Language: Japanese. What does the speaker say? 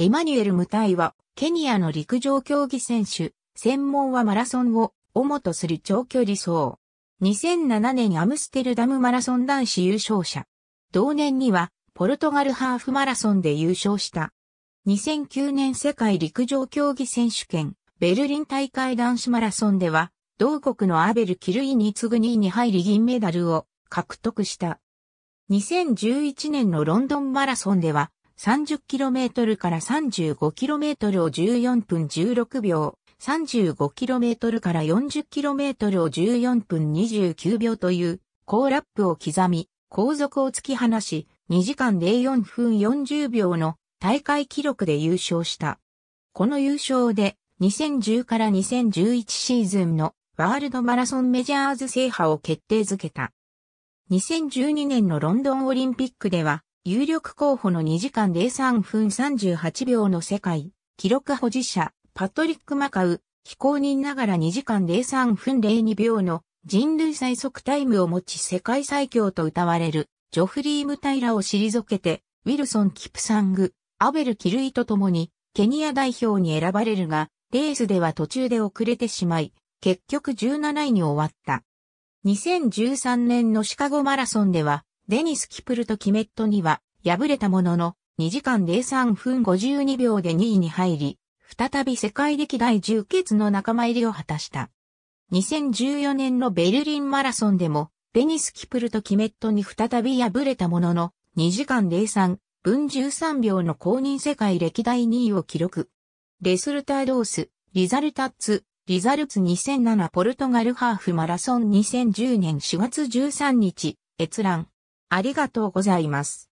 エマニュエル・ムタイは、ケニアの陸上競技選手、専門はマラソンを主とする長距離走。2007年アムステルダムマラソン男子優勝者。同年には、ポルトガルハーフマラソンで優勝した。2009年世界陸上競技選手権、ベルリン大会男子マラソンでは、同国のアベル・キルイに次ぐ2位に入り銀メダルを獲得した。2011年のロンドンマラソンでは、30km から 35km を14分16秒、35km から 40km を14分29秒という高ラップを刻み、後続を突き放し、2時間04分40秒の大会記録で優勝した。この優勝で2010から2011シーズンのワールドマラソンメジャーズ制覇を決定づけた。2012年のロンドンオリンピックでは有力候補の2時間03分38秒の世界、記録保持者、パトリック・マカウ、非公認ながら2時間03分02秒の人類最速タイムを持ち世界最強と歌われるジョフリー・ムタイラを退けて、ウィルソン・キプサング、アベル・キルイと共にケニア代表に選ばれるが、レースでは途中で遅れてしまい、結局17位に終わった。2013年のシカゴマラソンではデニス・キプルト・キメットには敗れたものの2時間03分52秒で2位に入り、再び世界歴代10決の仲間入りを果たした。2014年のベルリンマラソンでも、デニス・キプルト・キメットに再び敗れたものの、2時間03分13秒の公認世界歴代2位を記録。レスルタドース、リザルタッツ、リザルツ2007ポルトガルハーフマラソン2010年4月13日、閲覧。ありがとうございます。